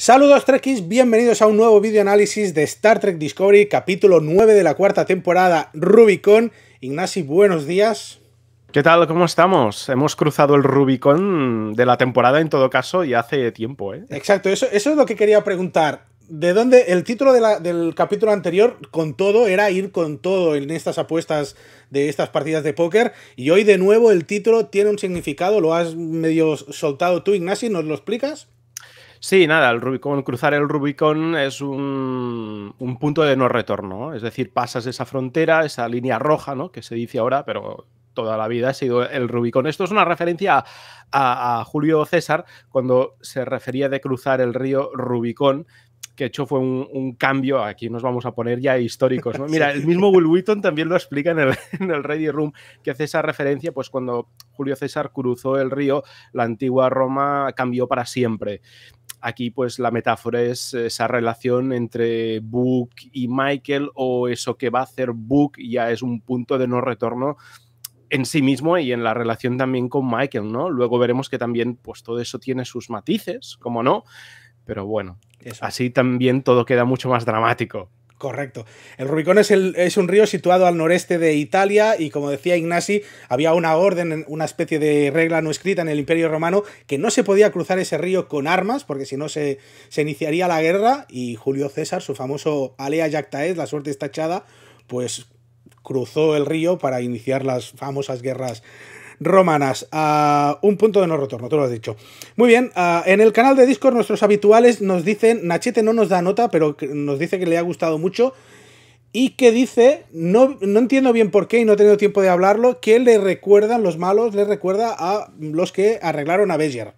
Saludos Trekkies, bienvenidos a un nuevo video análisis de Star Trek Discovery, capítulo 9 de la cuarta temporada, Rubicon. Ignasi, buenos días. ¿Qué tal? ¿Cómo estamos? Hemos cruzado el Rubicon de la temporada en todo caso y hace tiempo, ¿eh? Exacto, eso, es lo que quería preguntar. ¿De dónde el título del capítulo anterior, con todo, era ir con todo en estas apuestas de estas partidas de póker? Y hoy de nuevo el título tiene un significado, lo has medio soltado tú, Ignasi, ¿nos lo explicas? Sí, nada, el Rubicón, cruzar el Rubicón es un, punto de no retorno, es decir, pasas esa frontera, esa línea roja, ¿no? Que se dice ahora, pero toda la vida ha sido el Rubicón. Esto es una referencia a, Julio César cuando se refería de cruzar el río Rubicón, que hecho fue un, cambio, aquí nos vamos a poner ya históricos. Mira, el mismo Will también lo explica en el, en el Ready Room, que hace esa referencia, pues cuando Julio César cruzó el río, la antigua Roma cambió para siempre. Aquí pues la metáfora es esa relación entre Book y Michael o eso que va a hacer Book ya es un punto de no retorno en sí mismo y en la relación también con Michael, ¿no? Luego veremos que también pues todo eso tiene sus matices, como no, pero bueno, así también todo queda mucho más dramático. Correcto. El Rubicón es, es, un río situado al noreste de Italia y como decía Ignasi, había una orden, una especie de regla no escrita en el Imperio Romano que no se podía cruzar ese río con armas porque si no se, se iniciaría la guerra y Julio César, su famoso Alea Jactaes, la suerte está echada, pues cruzó el río para iniciar las famosas guerras romanas. A un punto de no retorno, tú lo has dicho. Muy bien, en el canal de Discord nuestros habituales nos dicen, Nachete no nos da nota, pero nos dice que le ha gustado mucho y que dice, no, no entiendo bien por qué y no he tenido tiempo de hablarlo, que le recuerdan los malos, le recuerda a los que arreglaron a Béjer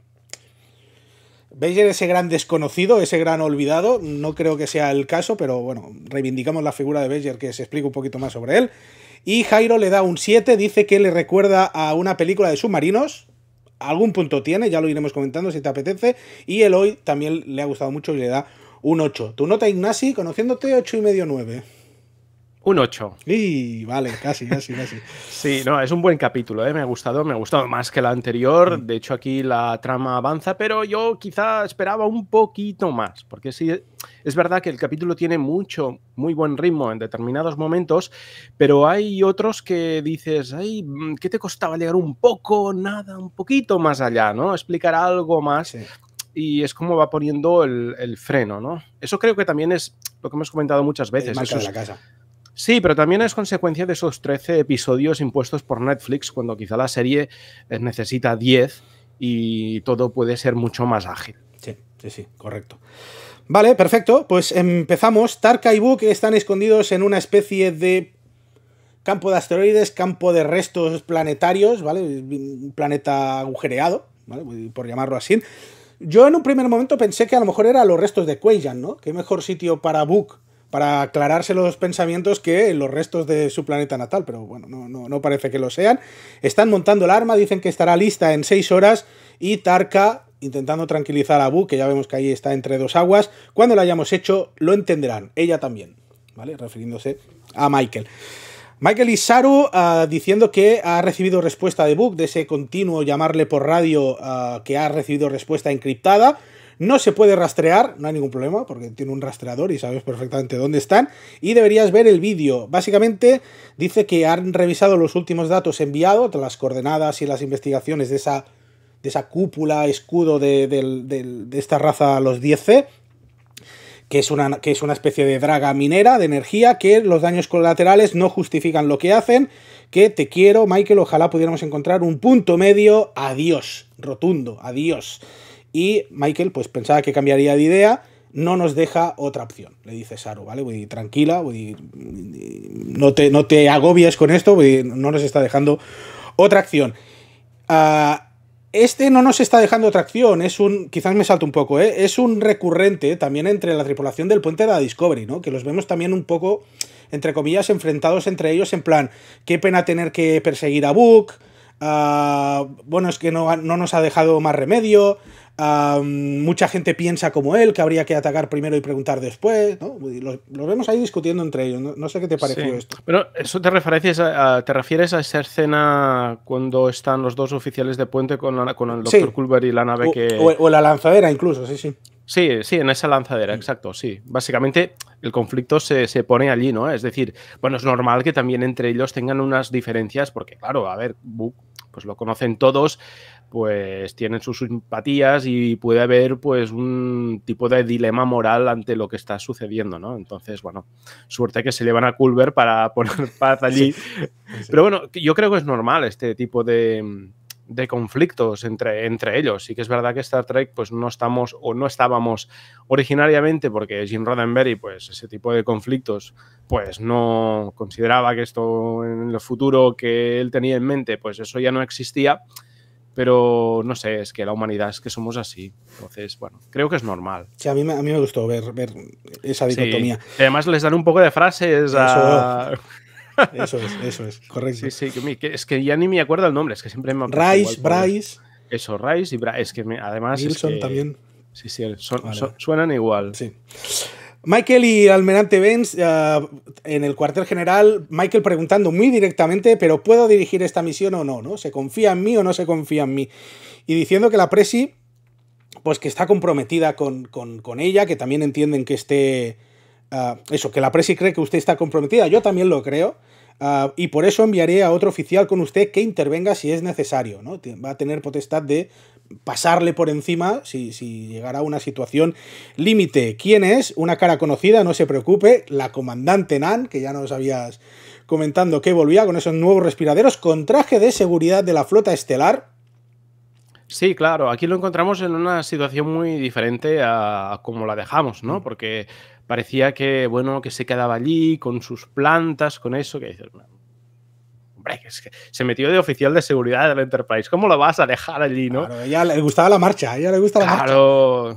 es ese gran desconocido, ese gran olvidado, no creo que sea el caso, pero bueno, reivindicamos la figura de Béjer que se explica un poquito más sobre él. Y Jairo le da un 7, dice que le recuerda a una película de submarinos. Algún punto tiene, ya lo iremos comentando si te apetece. Y el hoy también le ha gustado mucho y le da un 8. Tu nota, Ignasi, conociéndote, ocho y medio 9. Un 8. Y vale, casi, casi, casi. sí, no, es un buen capítulo, ¿eh? me ha gustado, me ha gustado más que la anterior. Mm. De hecho, aquí la trama avanza, pero yo quizá esperaba un poquito más, porque sí, es verdad que el capítulo tiene mucho, muy buen ritmo en determinados momentos, pero hay otros que dices, ay, mm, ¿qué te costaba llegar un poco, nada, un poquito más allá, ¿no? Explicar algo más. Y es como va poniendo el, freno, ¿no? Eso creo que también es lo que hemos comentado muchas veces. la casa. Sí, pero también es consecuencia de esos 13 episodios impuestos por Netflix, cuando quizá la serie eh, necesita 10 y todo puede ser mucho más ágil. Sí, sí, sí, correcto. Vale, perfecto. Pues empezamos. Tarka y Book están escondidos en una especie de campo de asteroides, campo de restos planetarios, ¿vale? Un planeta agujereado, ¿vale? Por llamarlo así. Yo en un primer momento pensé que a lo mejor eran los restos de Quayan, ¿no? Qué mejor sitio para Book para aclararse los pensamientos que los restos de su planeta natal, pero bueno, no, parece que lo sean. Están montando el arma, dicen que estará lista en seis horas y Tarka intentando tranquilizar a Buck, que ya vemos que ahí está entre dos aguas, cuando lo hayamos hecho lo entenderán, ella también, ¿vale? Refiriéndose a Michael. Michael y Saru ah, diciendo que ha recibido respuesta de Book, de ese continuo llamarle por radio ah, que ha recibido respuesta encriptada, no se puede rastrear, no hay ningún problema, porque tiene un rastreador y sabes perfectamente dónde están. Y deberías ver el vídeo. Básicamente dice que han revisado los últimos datos enviados, las coordenadas y las investigaciones de esa, de esa cúpula, escudo de, esta raza, los 10C. Que es, una, que es una especie de draga minera de energía, que los daños colaterales no justifican lo que hacen, que te quiero, Michael, ojalá pudiéramos encontrar un punto medio, adiós, rotundo, adiós. Y Michael, pues pensaba que cambiaría de idea, no nos deja otra opción, le dice Saru, ¿vale? Voy tranquila, voy, no, te, no te agobies con esto, voy, no nos está dejando otra acción. Ah, este no nos está dejando otra acción, es un, quizás me salto un poco, ¿eh? es un recurrente también entre la tripulación del puente de la Discovery, ¿no? Que los vemos también un poco, entre comillas, enfrentados entre ellos en plan, qué pena tener que perseguir a Book, ah, bueno, es que no, no nos ha dejado más remedio, mucha gente piensa como él, que habría que atacar primero y preguntar después. ¿no? Lo, vemos ahí discutiendo entre ellos. No, sé qué te pareció esto. Pero eso te refieres a, te refieres a esa escena cuando están los dos oficiales de puente con, la, el Dr. Culver y la nave que. O, la lanzadera, incluso, sí, sí. Sí, sí, en esa lanzadera, exacto, sí. Básicamente el conflicto se, se pone allí, ¿no? Es decir, bueno, es normal que también entre ellos tengan unas diferencias, porque claro, a ver, pues lo conocen todos, pues tienen sus simpatías y puede haber pues un tipo de dilema moral ante lo que está sucediendo, ¿no? Entonces, bueno, suerte que se llevan a Culver para poner paz allí. Pero bueno, yo creo que es normal este tipo de, conflictos entre, entre ellos. Sí que es verdad que Star Trek, pues no estamos o no estábamos originariamente, porque Jim Roddenberry, pues ese tipo de conflictos, pues no consideraba que esto en el futuro que él tenía en mente, pues eso ya no existía. Pero no sé, es que la humanidad es que somos así. Entonces, bueno, creo que es normal. Sí, a mí, a mí me gustó ver, ver esa dicotomía. Además, les dan un poco de frases a. Eso. es, eso es, correcto. Sí, sí, que, es que ya ni me acuerdo el nombre, es que siempre me Rice, Bryce. Eso, Rice y Bryce, es que además. Wilson también. Sí, sí, suenan igual. Sí. Michael y Almirante Benz eh, en el cuartel general, Michael preguntando muy directamente, pero ¿puedo dirigir esta misión o no? ¿no? ¿Se confía en mí o no se confía en mí? Y diciendo que la Presi, pues que está comprometida con, ella, que también entienden que esté... Eh, eso, que la Presi cree que usted está comprometida, yo también lo creo, eh, y por eso enviaré a otro oficial con usted que intervenga si es necesario, ¿no? Va a tener potestad de pasarle por encima si, si llegara a una situación límite. ¿Quién es? Una cara conocida, no se preocupe, la comandante Nan, que ya nos habías comentando que volvía con esos nuevos respiraderos, con traje de seguridad de la flota estelar, Sí, claro, aquí lo encontramos en una situación muy diferente a como la dejamos, ¿no? Mm. Porque parecía que, bueno, que se quedaba allí con sus plantas, con eso, que dices, se metió de oficial de seguridad del Enterprise, ¿cómo lo vas a dejar allí, no? ella le gustaba la marcha, ella le gusta la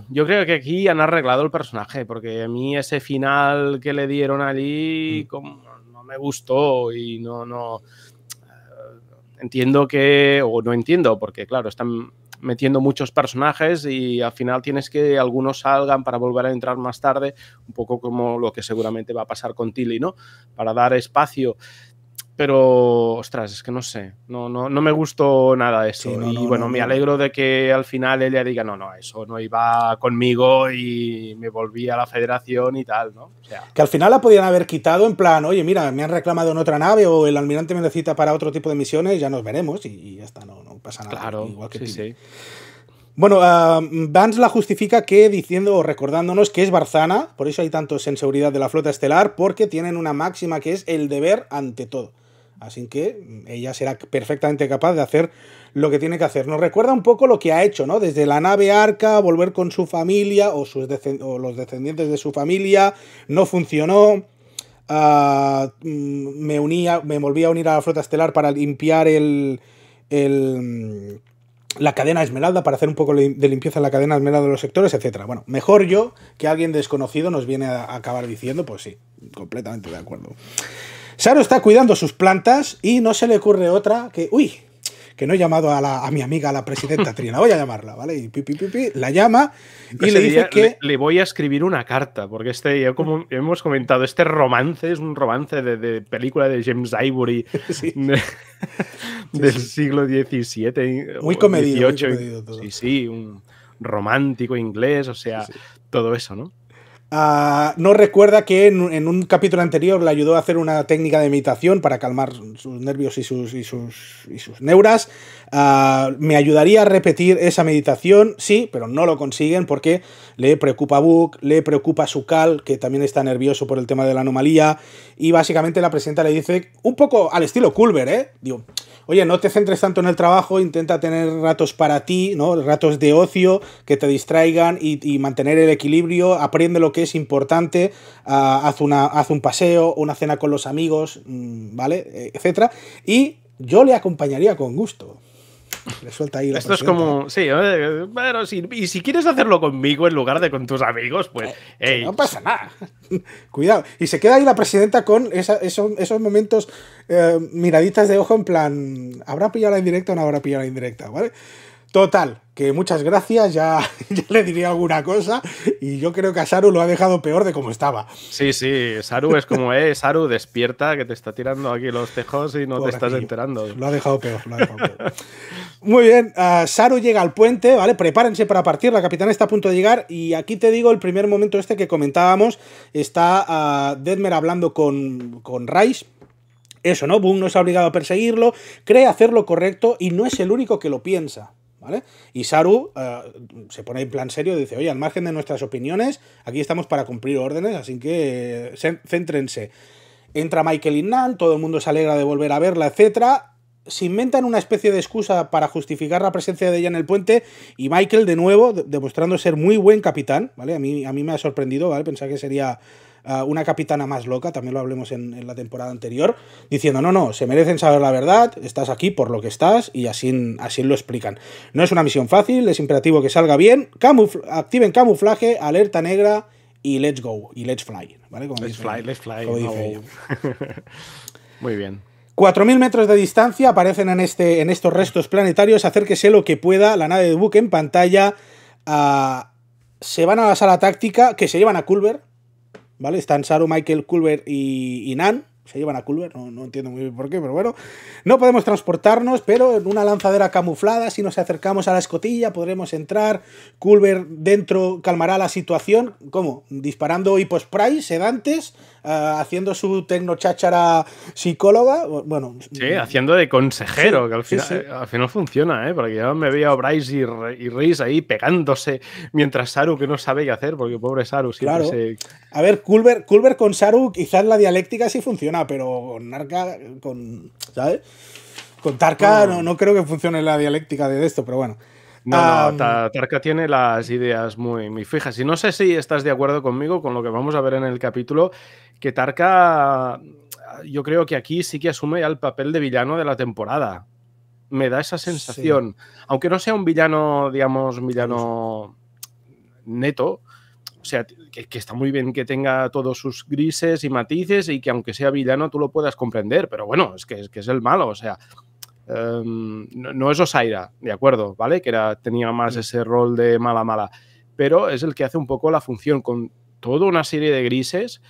yo creo que aquí han arreglado el personaje, porque a mí ese final que le dieron allí mm. no me gustó y no, no... Eh, entiendo que, o no entiendo, porque claro, están metiendo muchos personajes y al final tienes que algunos salgan para volver a entrar más tarde, un poco como lo que seguramente va a pasar con Tilly, ¿no? Para dar espacio. Pero, ostras, es que no sé, no, no, no me gustó nada eso. y bueno, me alegro de que al final ella diga, no, no, eso no iba conmigo y me volví a la federación y tal, ¿no? que al final la podían haber quitado en plan, oye, mira, me han reclamado en otra nave o el almirante me necesita para otro tipo de misiones, ya nos veremos y, ya está, no, pasa nada. Claro, igual que sí, Bueno, ah, Vance la justifica que diciendo o recordándonos que es Barzana, por eso hay tantos en de la flota estelar, porque tienen una máxima que es el deber ante todo. Así que mm, ella será perfectamente capaz de hacer lo que tiene que hacer. Nos recuerda un poco lo que ha hecho, ¿no? Desde la nave arca, volver con su familia o, sus los descendientes de su familia, no funcionó. Ah, mm, me unía, me volví a unir a la flota estelar para limpiar mm, la cadena esmeralda para hacer un poco de limpieza en la cadena esmeralda de los sectores, etcétera. Bueno, mejor yo que alguien desconocido nos viene a acabar diciendo, pues sí, completamente de acuerdo. Saro está cuidando sus plantas y no se le ocurre otra que. ¡Uy! Que no he llamado a, la, mi amiga, a la presidenta Trina. Voy a llamarla, ¿vale? Y pi, pi, la llama y le dice que. Le, voy a escribir una carta, porque este, ya como hemos comentado, este romance es un romance de, película de James Ivory del siglo XVII. Muy comedido. muy comedido todo. Sí, sí, un romántico inglés, o sea, todo eso, ¿no? Ah, no recuerda que en, un capítulo anterior le ayudó a hacer una técnica de meditación para calmar sus nervios y sus, y sus, y sus neuras. Ah, me ayudaría a repetir esa meditación, sí, pero no lo consiguen porque le preocupa Book, le preocupa su Cal, que también está nervioso por el tema de la anomalía, y básicamente la presenta le dice, un poco al estilo Culver, ¿eh? Digo, oye, no te centres tanto en el trabajo, intenta tener ratos para ti, ¿no? Ratos de ocio que te distraigan y, mantener el equilibrio, aprende lo que es importante, ah, haz, una, haz un paseo, una cena con los amigos, mm, ¿vale? Eh, etcétera. Y yo le acompañaría con gusto. Le suelta ahí. Esto es como, sí, eh, y si quieres hacerlo conmigo en lugar de con tus amigos, pues... Eh, no pasa nada. Cuidado. Y se queda ahí la presidenta con esos, esos, momentos eh, miraditas de ojo en plan, ¿habrá pillado la indirecta o no habrá pillado la indirecta? ¿Vale? Total, que muchas gracias, ya, le diría alguna cosa y yo creo que a Saru lo ha dejado peor de como estaba. Sí, sí, Saru es como, eh, Saru, despierta que te está tirando aquí los tejos y no te estás enterando. Lo ha dejado peor, lo ha dejado peor. Muy bien, ah, Saru llega al puente, ¿vale? Prepárense para partir, la capitana está a punto de llegar y aquí te digo el primer momento este que comentábamos, está a ah, Deadmer hablando con, con Rice, eso, ¿no? Boom no ha obligado a perseguirlo, cree hacer lo correcto y no es el único que lo piensa. ¿vale? Y Saru eh, se pone en plan serio y dice, oye, al margen de nuestras opiniones, aquí estamos para cumplir órdenes, así que eh, céntrense. Entra Michael Nan, todo el mundo se alegra de volver a verla, etcétera. Se inventan una especie de excusa para justificar la presencia de ella en el puente y Michael, de nuevo, demostrando ser muy buen capitán, ¿vale? A mí, a mí me ha sorprendido, ¿vale? Pensar que sería una capitana más loca, también lo hablemos en, la temporada anterior, diciendo, no, no, se merecen saber la verdad, estás aquí por lo que estás y así, así lo explican. No es una misión fácil, es imperativo que salga bien, activen camuflaje, alerta negra y let's go, y let's fly. let's fly, let's fly. Muy bien. 4.000 metros de distancia aparecen en, este, en estos restos planetarios. Acérquese lo que pueda la nave de buque en pantalla. Ah, se van a la sala táctica que se llevan a Culver. ¿vale? Están Saru, Michael Culver y Nan, se llevan a Culver, no, no, entiendo muy bien por qué, pero bueno. No podemos transportarnos, pero en una lanzadera camuflada, si nos acercamos a la escotilla, podremos entrar. Culver dentro calmará la situación. ¿Cómo? Disparando hipospray, sedantes, ah, haciendo su tecnocháchara psicóloga. Bueno. Sí, haciendo de consejero, que al final, eh, al final funciona, ¿eh? Porque ya me a Bryce y, y Reese ahí pegándose mientras Saru, que no sabe qué hacer, porque pobre Saru siempre claro. se... A ver, Culver, Culver con Saru, quizás la dialéctica sí funciona pero con Narca, con. Con Tarka no, creo que funcione la dialéctica de esto, pero bueno. No, Tarka tiene las ideas muy, fijas. Y no sé si estás de acuerdo conmigo con lo que vamos a ver en el capítulo, que Tarka, yo creo que aquí sí que asume el papel de villano de la temporada. Me da esa sensación. Aunque no sea un villano, digamos, villano neto, o sea, que, está muy bien que tenga todos sus grises y matices y que aunque sea villano tú lo puedas comprender, pero bueno, es que es, el malo, o sea, em, no, es Osaira, de acuerdo, ¿vale? Que era, tenía más mm. ese rol de mala mala, pero es el que hace un poco la función con toda una serie de grises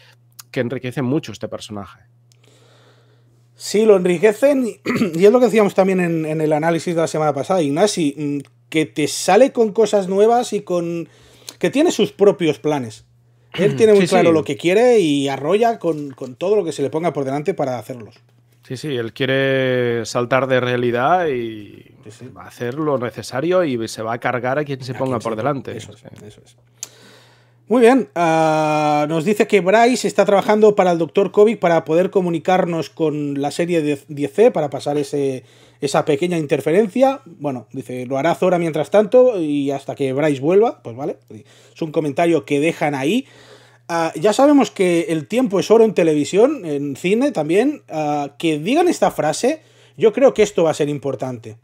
que enriquecen mucho este personaje. Sí, lo enriquecen y, es lo que decíamos también en, en el análisis de la semana pasada, Ignasi, mm, que te sale con cosas nuevas y con que tiene sus propios planes. Él tiene muy claro lo que quiere y arrolla con, todo lo que se le ponga por delante para hacerlos. Sí, sí, él quiere saltar de realidad y va hacer lo necesario y se va a cargar a quien se ponga por delante. Eso es, Muy bien, ah, nos dice que Bryce está trabajando para el Doctor Kovic para poder comunicarnos con la serie 10C para pasar ese, esa pequeña interferencia. Bueno, dice, lo hará Zora mientras tanto y hasta que Bryce vuelva. Pues vale, es un comentario que dejan ahí. Ah, ya sabemos que el tiempo es oro en televisión, en cine también. Ah, que digan esta frase, yo creo que esto va a ser importante.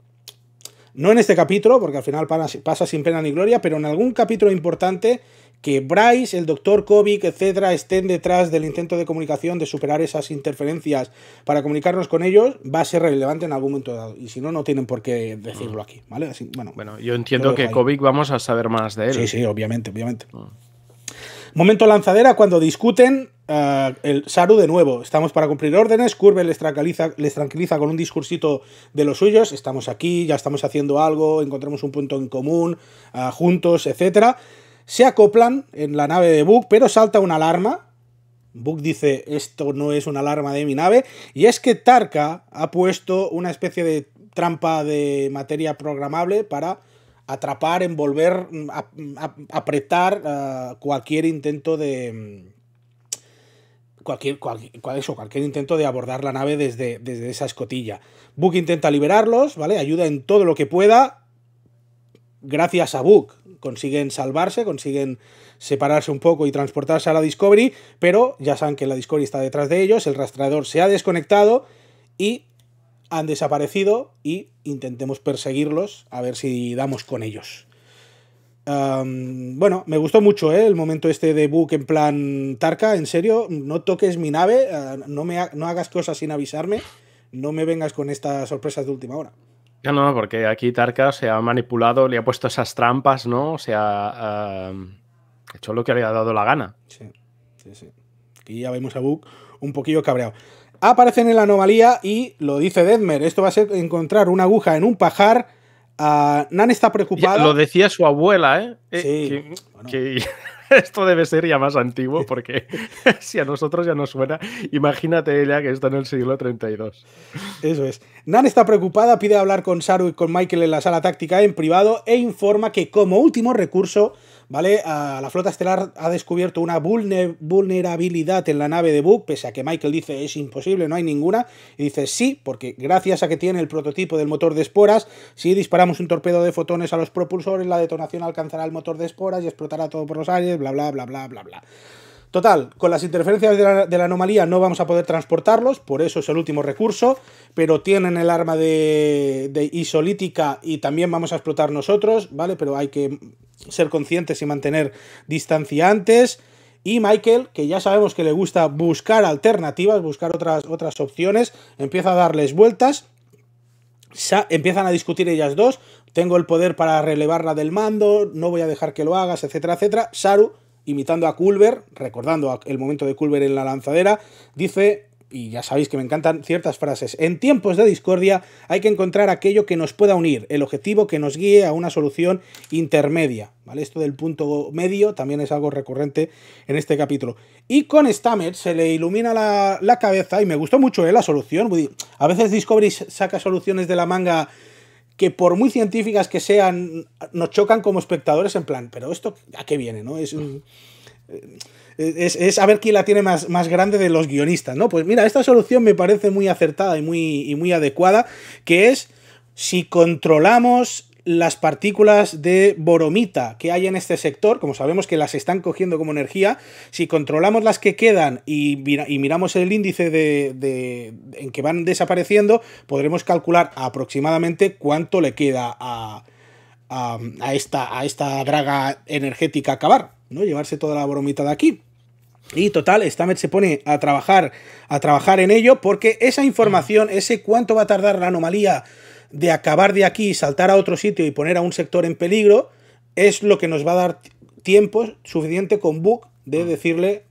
No en este capítulo, porque al final pasa sin pena ni gloria, pero en algún capítulo importante que Bryce, el doctor Kovic, etcétera, estén detrás del intento de comunicación de superar esas interferencias para comunicarnos con ellos, va a ser relevante en algún momento dado. Y si no, no tienen por qué decirlo mm. aquí, ¿vale? bueno, yo entiendo que Kovic vamos a saber más de él. Sí, sí, obviamente, obviamente. Mm. Momento lanzadera cuando discuten eh, el Saru de nuevo. Estamos para cumplir órdenes. Curve les tranquiliza, les tranquiliza con un discursito de los suyos. Estamos aquí, ya estamos haciendo algo, encontramos un punto en común, eh, juntos, etc. Se acoplan en la nave de Book, pero salta una alarma. Book dice, esto no es una alarma de mi nave. Y es que Tarka ha puesto una especie de trampa de materia programable para atrapar, envolver, mm, apretar ah, cualquier intento de. Mm, cualquier, cualquier intento de abordar la nave desde, desde esa escotilla. Book intenta liberarlos, ¿vale? Ayuda en todo lo que pueda. Gracias a Book consiguen salvarse, consiguen separarse un poco y transportarse a la Discovery, pero ya saben que la Discovery está detrás de ellos, el rastreador se ha desconectado y han desaparecido y intentemos perseguirlos a ver si damos con ellos. bueno, me gustó mucho ¿eh? el momento este de Book en plan Tarka, en serio, no toques mi nave, ah, no, me no hagas cosas sin avisarme, no me vengas con estas sorpresas de última hora. Ya no, porque aquí Tarka se ha manipulado, le ha puesto esas trampas, ¿no? O sea, hecho lo que le ha dado la gana. Sí, sí, sí. Aquí ya vemos a Book un poquillo cabreado aparecen en la anomalía y lo dice Dedmer esto va a ser encontrar una aguja en un pajar. Ah, Nan está preocupada. lo decía su abuela, ¿eh? eh que, esto debe ser ya más antiguo porque si a nosotros ya nos suena, imagínate ella que está en el siglo 32. Eso es. Nan está preocupada, pide hablar con Saru y con Michael en la sala táctica en privado e informa que como último recurso ¿vale? la flota estelar ha descubierto una vulnerabilidad en la nave de Bug, pese a que Michael dice es imposible, no hay ninguna, y dice sí, porque gracias a que tiene el prototipo del motor de esporas, si disparamos un torpedo de fotones a los propulsores, la detonación alcanzará el motor de esporas y explotará todo por los aires, bla, bla, bla, bla, bla, bla. Total, con las interferencias de la, anomalía no vamos a poder transportarlos, por eso es el último recurso, pero tienen el arma de, de, isolítica y también vamos a explotar nosotros, ¿vale? Pero hay que ser conscientes y mantener distanciantes. Y Michael, que ya sabemos que le gusta buscar alternativas, buscar otras, otras opciones, empieza a darles vueltas. Empiezan a discutir ellas dos. Tengo el poder para relevarla del mando, no voy a dejar que lo hagas, etcétera, etcétera. Saru imitando a Culver, recordando el momento de Culver en la lanzadera, dice y ya sabéis que me encantan ciertas frases. En tiempos de discordia hay que encontrar aquello que nos pueda unir, el objetivo que nos guíe a una solución intermedia. ¿vale? Esto del punto medio también es algo recurrente en este capítulo. Y con Stamets se le ilumina la, cabeza y me gustó mucho ¿eh? la solución. A veces Discovery saca soluciones de la manga que por muy científicas que sean, nos chocan como espectadores en plan, pero esto a qué viene, ¿no? Es saber mm. eh, Es, quién la tiene más, más, grande de los guionistas, ¿no? Pues mira, esta solución me parece muy acertada y muy, y muy adecuada, que es si controlamos las partículas de boromita que hay en este sector, como sabemos que las están cogiendo como energía, si controlamos las que quedan y, miramos el índice de, en que van desapareciendo, podremos calcular aproximadamente cuánto le queda a, a, esta, a esta draga energética acabar, ¿no? llevarse toda la boromita de aquí. Y total, Stamets se pone a trabajar, a trabajar en ello porque esa información, ese cuánto va a tardar la anomalía de acabar de aquí, y saltar a otro sitio y poner a un sector en peligro, es lo que nos va a dar tiempo suficiente con Book de decirle,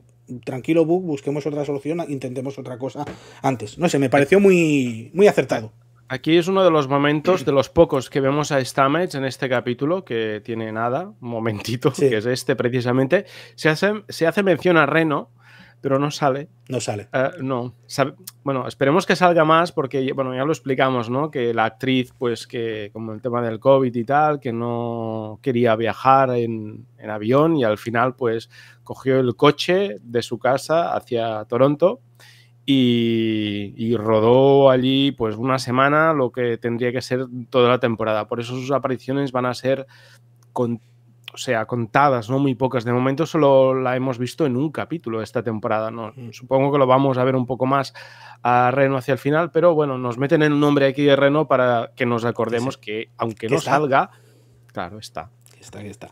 tranquilo Book, busquemos otra solución, intentemos otra cosa antes. No sé, me pareció muy, muy acertado. Aquí es uno de los momentos, de los pocos que vemos a Stamets en este capítulo, que tiene nada, un momentito, que es este precisamente. Se hace, se hace mención a Reno, pero no sale. No sale. Eh, no. Bueno, esperemos que salga más porque, bueno, ya lo explicamos, ¿no? Que la actriz, pues que como el tema del COVID y tal, que no quería viajar en, avión y al final, pues, cogió el coche de su casa hacia Toronto. Y, rodó allí pues una semana lo que tendría que ser toda la temporada. Por eso sus apariciones van a ser o sea, contadas, no muy pocas. De momento solo la hemos visto en un capítulo de esta temporada. ¿no? Mm. Supongo que lo vamos a ver un poco más a Reno hacia el final, pero bueno, nos meten un nombre aquí de Reno para que nos acordemos que, aunque no salga, claro, está. Está, está.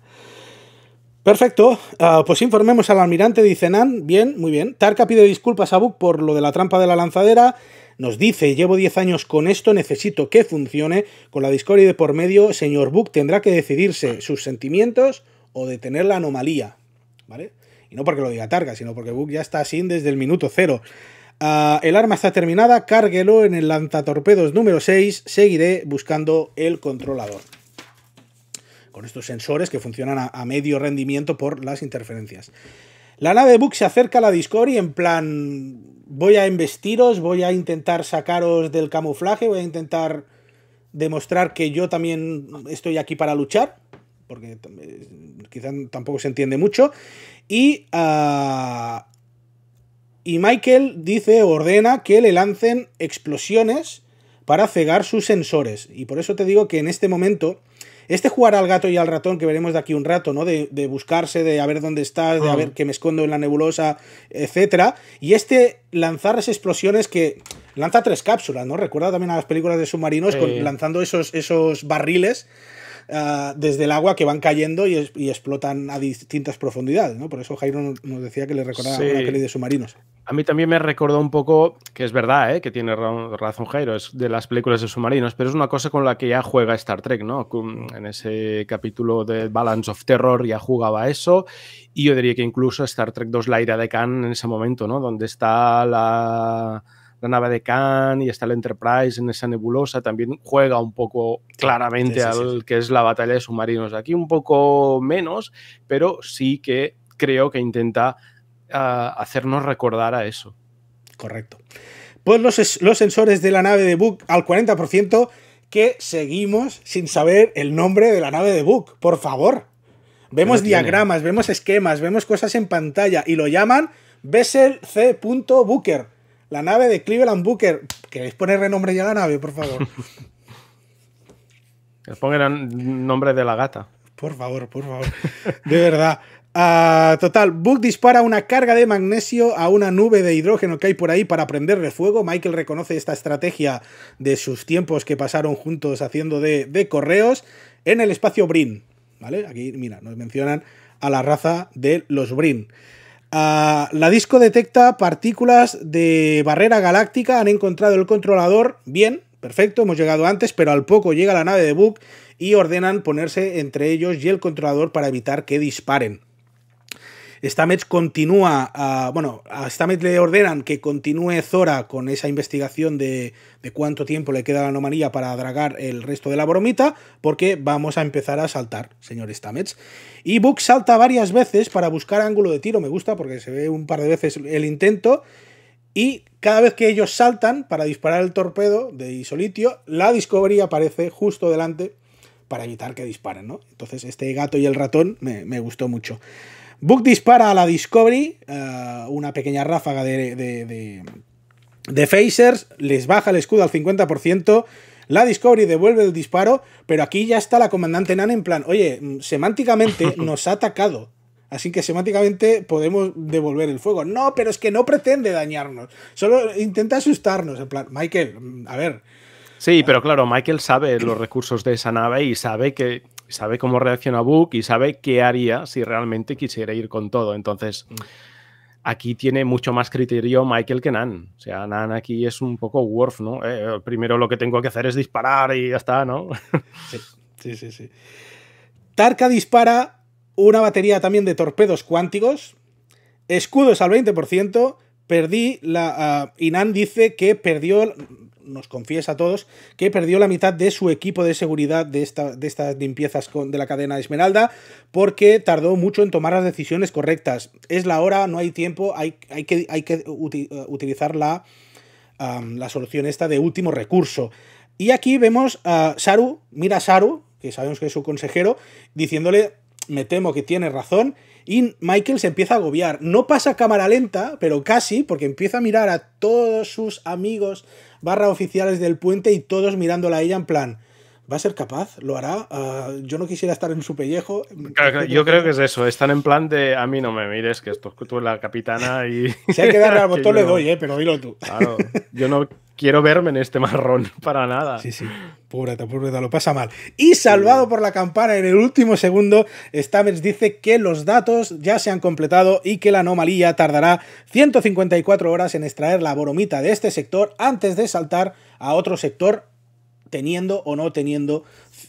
Perfecto, ah, pues informemos al almirante, dice Nan. Bien, muy bien. Tarka pide disculpas a Buck por lo de la trampa de la lanzadera nos dice, llevo 10 años con esto, necesito que funcione, con la discordia de por medio, señor Book tendrá que decidirse sus sentimientos o detener la anomalía, ¿vale? Y no porque lo diga Targa, sino porque Book ya está así desde el minuto cero. Ah, el arma está terminada, cárguelo en el lanzatorpedos número 6, seguiré buscando el controlador. Con estos sensores que funcionan a medio rendimiento por las interferencias. La nave book se acerca a la Discovery en plan, voy a investiros, voy a intentar sacaros del camuflaje, voy a intentar demostrar que yo también estoy aquí para luchar, porque eh, quizás tampoco se entiende mucho. Y, ah, y Michael dice, ordena que le lancen explosiones para cegar sus sensores. Y por eso te digo que en este momento este jugar al gato y al ratón que veremos de aquí un rato, ¿no? De, de buscarse, de a ver dónde está, de a ah. ver que me escondo en la nebulosa, etcétera. Y este lanzar esas explosiones que lanza tres cápsulas, ¿no? Recuerda también a las películas de submarinos lanzando esos, esos barriles Ah, desde el agua que van cayendo y, explotan a distintas profundidades, ¿no? Por eso Jairo nos decía que le recordaba a una de submarinos. A mí también me recordó un poco, que es verdad, ¿eh? que tiene razón Jairo, de las películas de submarinos, pero es una cosa con la que ya juega Star Trek, ¿no? En ese capítulo de Balance of Terror ya jugaba eso, y yo diría que incluso Star Trek 2, la ira de Khan en ese momento, ¿no? Donde está la la nave de Khan y hasta el Enterprise en esa nebulosa, también juega un poco claramente al que es la batalla de submarinos. Aquí un poco menos, pero sí que creo que intenta ah, hacernos recordar a eso. Correcto. Pues los, sensores de la nave de Book al 40% que seguimos sin saber el nombre de la nave de Book, por favor. Vemos diagramas, vemos esquemas, vemos cosas en pantalla y lo llaman Bessel C. Booker. La nave de Cleveland Booker. ¿Queréis poner renombre ya a la nave, por favor? Les pongan nombre de la gata. Por favor, por favor. De verdad. Ah, total, Book dispara una carga de magnesio a una nube de hidrógeno que hay por ahí para prenderle fuego. Michael reconoce esta estrategia de sus tiempos que pasaron juntos haciendo de, correos en el espacio Brin. ¿Vale? Aquí, mira, nos mencionan a la raza de los Brin. Ah, la disco detecta partículas de barrera galáctica, han encontrado el controlador, bien, perfecto, hemos llegado antes, pero al poco llega la nave de Book y ordenan ponerse entre ellos y el controlador para evitar que disparen. Stamets continúa, bueno, a Stamets le ordenan que continúe Zora con esa investigación de, cuánto tiempo le queda la anomalía para dragar el resto de la bromita, porque vamos a empezar a saltar, señor Stamets. Y Book salta varias veces para buscar ángulo de tiro, me gusta porque se ve un par de veces el intento, y cada vez que ellos saltan para disparar el torpedo de isolitio, la Discovery aparece justo delante para evitar que disparen, ¿no? Entonces este gato y el ratón me gustó mucho. Book dispara a la Discovery, eh, una pequeña ráfaga de, de, de, phasers, les baja el escudo al 50%. La Discovery devuelve el disparo, pero aquí ya está la comandante Nan en plan, oye, mm, semánticamente nos ha atacado. Así que semánticamente podemos devolver el fuego. No, pero es que no pretende dañarnos. Solo intenta asustarnos. En plan, Michael, mm, a ver. Sí, ah. pero claro, Michael sabe los recursos de esa nave y sabe que sabe cómo reacciona Book y sabe qué haría si realmente quisiera ir con todo. Entonces, mm. aquí tiene mucho más criterio Michael que Nan. O sea, Nan aquí es un poco Worf, ¿no? Eh, eh, primero lo que tengo que hacer es disparar y ya está, ¿no? Sí, sí, sí. sí. Tarka dispara una batería también de torpedos cuánticos, escudos al 20% Perdí la. Inán Inan dice que perdió. Nos confiesa a todos que perdió la mitad de su equipo de seguridad de, esta, estas limpiezas de la cadena de Esmeralda porque tardó mucho en tomar las decisiones correctas. Es la hora, no hay tiempo, hay, que, eh, utilizar la, la solución esta de último recurso. Y aquí vemos a Saru, mira a Saru, que sabemos que es su consejero, diciéndole, me temo que tiene razón y Michael se empieza a agobiar. No pasa cámara lenta, pero casi, porque empieza a mirar a todos sus amigos barra oficiales del puente y todos mirándola a ella en plan. ¿Va a ser capaz? ¿Lo hará? Ah, yo no quisiera estar en su pellejo. yo creo que es eso. Están en plan de a mí no me mires, que esto eres la capitana y. Si hay que darle al botón, le doy, eh, pero dilo tú. Claro. Yo no quiero verme en este marrón para nada. Sí, sí. Pobreta, pobreta, lo pasa mal. Y salvado por la campana en el último segundo, Stamets dice que los datos ya se han completado y que la anomalía tardará 154 horas en extraer la boromita de este sector antes de saltar a otro sector teniendo o no teniendo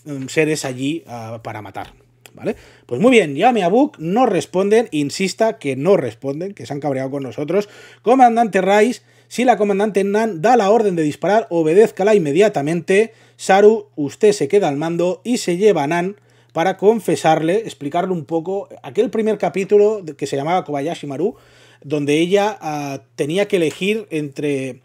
mm, seres allí ah, para matar. ¿Vale? Pues muy bien, llame a Book, no responden, insista que no responden, que se han cabreado con nosotros. Comandante Rice si la comandante Nan da la orden de disparar, obedézcala inmediatamente. Saru, usted se queda al mando y se lleva a Nan para confesarle, explicarle un poco aquel primer capítulo que se llamaba Kobayashi Maru, donde ella ah, tenía que elegir entre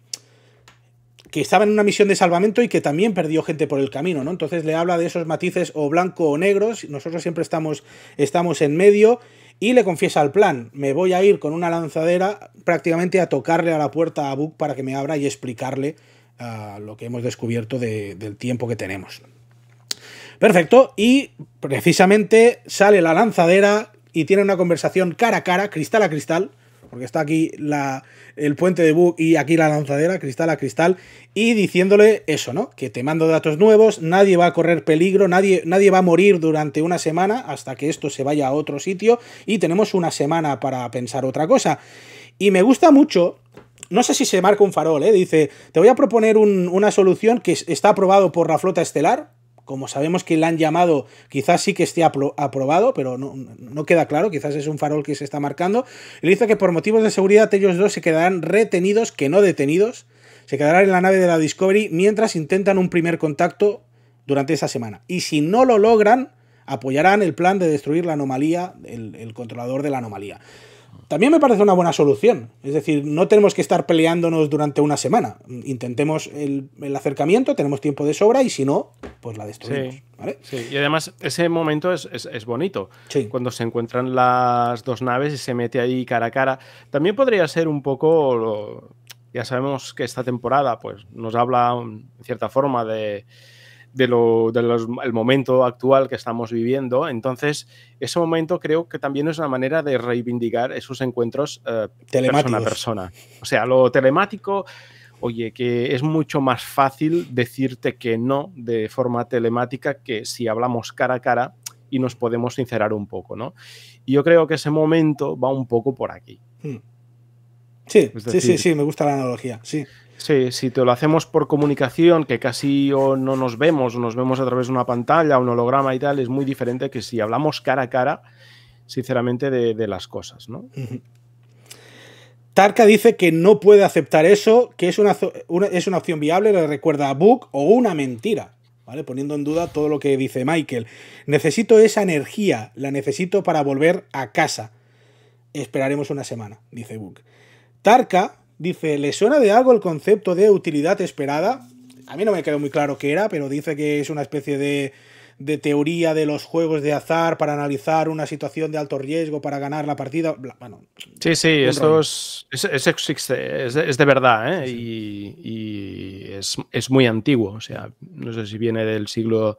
que estaba en una misión de salvamento y que también perdió gente por el camino, ¿no? Entonces le habla de esos matices o blanco o negros, nosotros siempre estamos, estamos en medio y le confiesa el plan. Me voy a ir con una lanzadera prácticamente a tocarle a la puerta a Buck para que me abra y explicarle ah, lo que hemos descubierto del tiempo que tenemos. Perfecto, y precisamente sale la lanzadera y tiene una conversación cara a cara, cristal a cristal, porque está aquí el puente de bug y aquí la lanzadera, cristal a cristal, y diciéndole eso, ¿no? Que te mando datos nuevos, nadie va a correr peligro, nadie, nadie va a morir durante una semana hasta que esto se vaya a otro sitio y tenemos una semana para pensar otra cosa. Y me gusta mucho no sé si se marca un farol, ¿eh? dice, te voy a proponer una solución que está aprobado por la flota estelar, como sabemos que le han llamado, quizás sí que esté aprobado, pero no, queda claro, quizás es un farol que se está marcando. le dice que por motivos de seguridad ellos dos se quedarán retenidos, que no detenidos, se quedarán en la nave de la Discovery mientras intentan un primer contacto durante esa semana. Y si no lo logran, apoyarán el plan de destruir la anomalía, el controlador de la anomalía. También me parece una buena solución. Es decir, no tenemos que estar peleándonos durante una semana. Intentemos el, acercamiento, tenemos tiempo de sobra y si no, pues la destruimos. Y además, ese momento es, bonito. Cuando se encuentran las dos naves y se mete ahí cara a cara. También podría ser un poco. ya sabemos que esta temporada pues, nos habla, en cierta forma, de de lo, del momento actual que estamos viviendo. Entonces, ese momento creo que también es una manera de reivindicar esos encuentros eh, persona a persona. O sea, lo telemático, oye, que es mucho más fácil decirte que no de forma telemática que si hablamos cara a cara y nos podemos sincerar un poco, ¿no? Y yo creo que ese momento va un poco por aquí. Hmm. Sí, sí, sí, sí, me gusta la analogía, sí. Sí, si te lo hacemos por comunicación, que casi o no nos vemos, o nos vemos a través de una pantalla, un holograma y tal, es muy diferente que si hablamos cara a cara, sinceramente, de, las cosas, ¿no? Tarka dice que no puede aceptar eso, que es una, es una opción viable, le recuerda a Book o una mentira, ¿vale? Poniendo en duda todo lo que dice Michael. Necesito esa energía, la necesito para volver a casa. Esperaremos una semana, dice Book. Tarka Dice, ¿le suena de algo el concepto de utilidad esperada? A mí no me quedó muy claro qué era, pero dice que es una especie de, teoría de los juegos de azar para analizar una situación de alto riesgo para ganar la partida. Bueno, sí, sí, esto es, es, de verdad ¿eh? y, es, es, muy antiguo. O sea, no sé si viene del siglo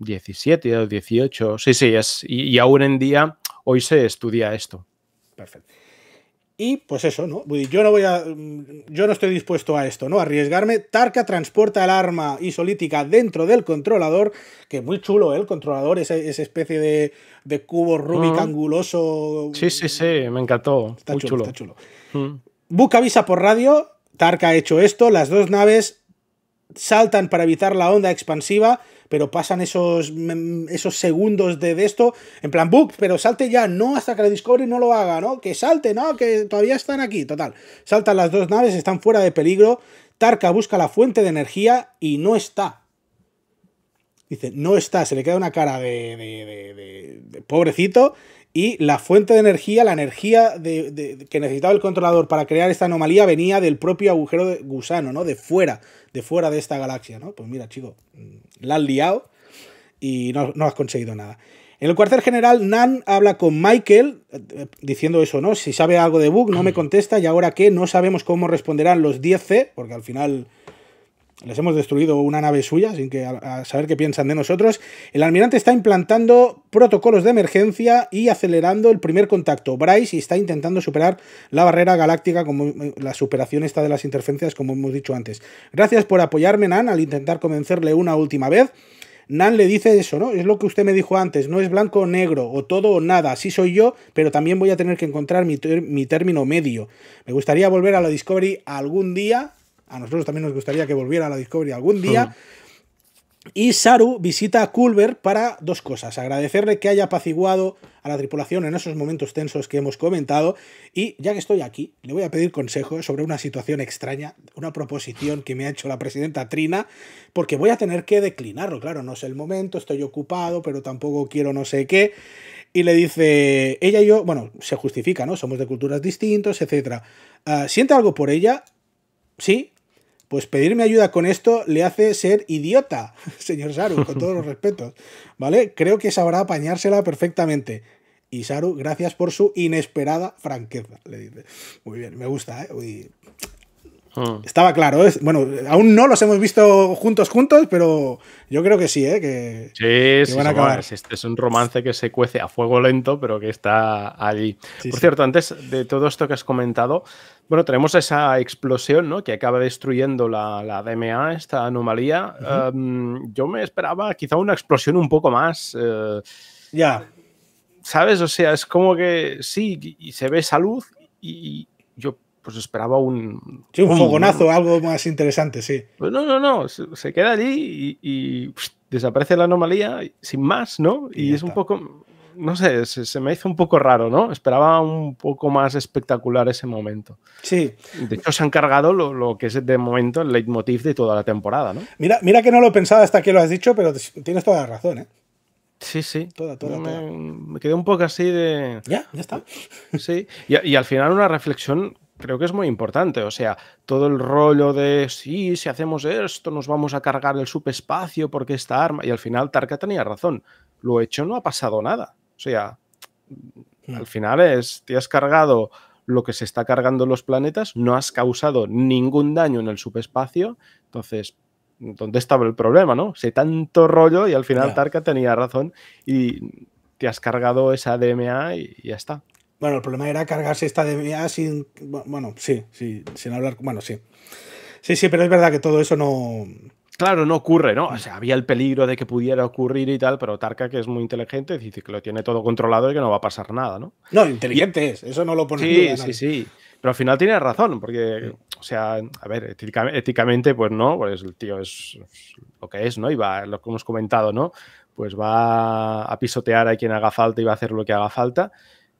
XVII o XVIII. Sí, sí, es, y, y aún en día hoy se estudia esto. Perfecto. Y pues eso, ¿no? Yo no voy a. Mm, yo no estoy dispuesto a esto, ¿no? Arriesgarme. Tarka transporta el arma isolítica dentro del controlador. Que es muy chulo, ¿eh? El controlador, esa, esa especie de, de, cubo rubicanguloso. Sí, sí, sí, me encantó. Está muy chulo, Buca Está avisa por radio. Tarka ha hecho esto. Las dos naves saltan para evitar la onda expansiva pero pasan esos, mm, esos segundos de, esto, en plan, book, pero salte ya, no hasta que la Discovery no lo haga, ¿no? Que salte, ¿no? Que todavía están aquí, total. Saltan las dos naves, están fuera de peligro, Tarka busca la fuente de energía y no está. Dice, no está, se le queda una cara de, de, de pobrecito y la fuente de energía, la energía que necesitaba el controlador para crear esta anomalía venía del propio agujero de gusano, ¿no? De fuera, de fuera de esta galaxia, ¿no? Pues mira, chico, mm, la has liado y no, no has conseguido nada. En el cuartel general, Nan habla con Michael eh, eh, diciendo eso, ¿no? Si sabe algo de Bug, no me contesta y ahora que no sabemos cómo responderán los 10C, porque al final les hemos destruido una nave suya sin que a, saber qué piensan de nosotros. El almirante está implantando protocolos de emergencia y acelerando el primer contacto. Bryce está intentando superar la barrera galáctica, como eh, la superación esta de las interferencias, como hemos dicho antes. Gracias por apoyarme, Nan, al intentar convencerle una última vez. Nan le dice eso, ¿no? Es lo que usted me dijo antes, no es blanco o negro, o todo o nada, así soy yo, pero también voy a tener que encontrar mi término medio. Me gustaría volver a la Discovery algún día, a nosotros también nos gustaría que volviera a la Discovery algún día. Hmm. Y Saru visita a Culver para dos cosas. Agradecerle que haya apaciguado a la tripulación en esos momentos tensos que hemos comentado. Y ya que estoy aquí, le voy a pedir consejo sobre una situación extraña, una proposición que me ha hecho la presidenta Trina, porque voy a tener que declinarlo. Claro, no es el momento, estoy ocupado, pero tampoco quiero no sé qué y le dice, ella y yo, bueno, se justifica, ¿no? Somos de culturas distintas, etc. Ah, ¿Siente algo por ella? Sí, pues pedirme ayuda con esto le hace ser idiota, señor Saru, con todos los respetos. ¿Vale? Creo que sabrá apañársela perfectamente. Y Saru, gracias por su inesperada franqueza, le dice. Muy bien, me gusta, ¿eh? Uy, Ah. Estaba claro. ¿eh? Bueno, aún no los hemos visto juntos, juntos, pero yo creo que sí, ¿eh? Que, Es, este es un romance que se cuece a fuego lento, pero que está allí. Por cierto, antes de todo esto que has comentado, bueno, tenemos esa explosión, ¿no? Que acaba destruyendo la, DMA, esta anomalía. Em, yo me esperaba quizá una explosión un poco más. Eh, ya. ¿Sabes? O sea, es como que sí, y se ve esa luz y yo pues esperaba un... Sí, un, fogonazo, algo más interesante, sí. Pues no, no, no, se, queda allí y, pues, desaparece la anomalía sin más, ¿no? Y, es un poco, no sé, se, me hizo un poco raro, ¿no? Esperaba un poco más espectacular ese momento. Sí. De hecho, se han cargado lo, que es de momento el leitmotiv de toda la temporada, ¿no? Mira, mira que no lo pensaba hasta que lo has dicho, pero tienes toda la razón, ¿eh? Sí, sí. Toda, me, quedé un poco así de. Ya, ya está. Sí. y al final una reflexión creo que es muy importante. O sea, todo el rollo de sí, si hacemos esto, nos vamos a cargar el subespacio porque esta arma. Y al final Tarka tenía razón. Lo hecho no ha pasado nada. O sea, hmm. al final es, te has cargado lo que se está cargando los planetas, no has causado ningún daño en el subespacio. Entonces, ¿dónde estaba el problema, no? sé tanto rollo y al final Tarka tenía razón y te has cargado esa DMA y ya está. Bueno, el problema era cargarse esta DMA ah, sin. Bueno, sí, sí, sin hablar. Bueno, sí. Sí, sí, pero es verdad que todo eso no. Claro, no ocurre, ¿no? O sea, había el peligro de que pudiera ocurrir y tal, pero Tarka, que es muy inteligente, dice que lo tiene todo controlado y que no va a pasar nada, ¿no? No, inteligente es, eso no lo pone Sí, sí, sí. Pero al final tiene razón, porque, o sea, a ver, éticamente, pues no, pues el tío es, es lo que es, ¿no? Y va, lo que hemos comentado, ¿no? Pues va a pisotear a quien haga falta y va a hacer lo que haga falta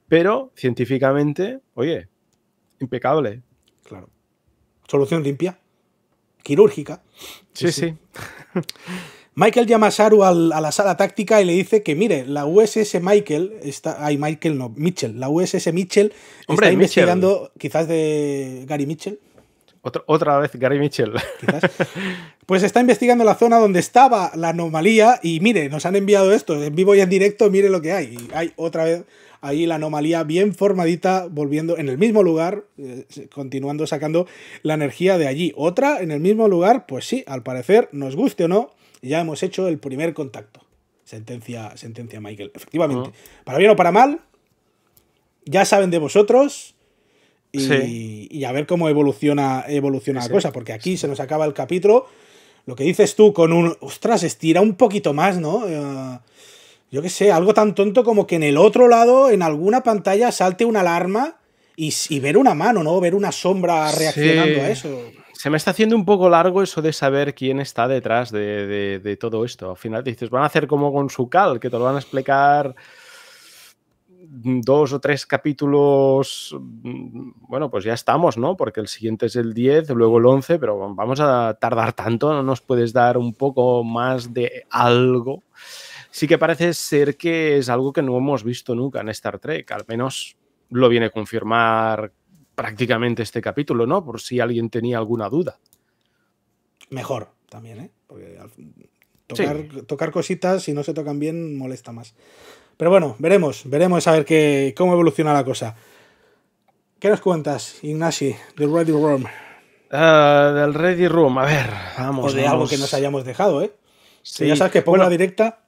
pero científicamente, oye, impecable. Claro. Solución limpia, quirúrgica. Sí, sí. Michael llama a Saru a la sala táctica y le dice que, mire, la USS Michael está. Ay, Michael no, Mitchell. La USS Mitchell está investigando, quizás de Gary Mitchell. Otra, otra vez Gary Mitchell. Pues está investigando la zona donde estaba la anomalía y mire, nos han enviado esto en vivo y en directo, mire lo que hay. Y hay otra vez ahí la anomalía bien formadita, volviendo en el mismo lugar, eh, continuando sacando la energía de allí. Otra en el mismo lugar, pues sí, al parecer, nos guste o no, ya hemos hecho el primer contacto. Sentencia, sentencia Michael. Efectivamente. Ah. Para bien o para mal, ya saben de vosotros. Y, a ver cómo evoluciona, evoluciona la cosa, porque aquí se nos acaba el capítulo. Lo que dices tú con un. Ostras, estira un poquito más, ¿no? Eh, yo qué sé, algo tan tonto como que en el otro lado, en alguna pantalla, salte una alarma y, ver una mano, ¿no? Ver una sombra reaccionando a eso. Se me está haciendo un poco largo eso de saber quién está detrás de, todo esto. Al final dices, van a hacer como con su cal, que te lo van a explicar dos o tres capítulos, mm, bueno, pues ya estamos, ¿no? Porque el siguiente es el 10, luego el 11, pero vamos a tardar tanto, no nos puedes dar un poco más de algo sí que parece ser que es algo que no hemos visto nunca en Star Trek, al menos lo viene a confirmar prácticamente este capítulo, ¿no? Por si alguien tenía alguna duda. Mejor también, ¿eh? Porque tocar, cositas, si no se tocan bien, molesta más. Pero bueno, veremos, veremos a ver qué, cómo evoluciona la cosa. ¿Qué nos cuentas, Ignasi, del Ready Room? Ah, del Ready Room, a ver, vamos. O de algo que nos hayamos dejado, ¿eh? Sí. Si ya sabes que pongo la directa.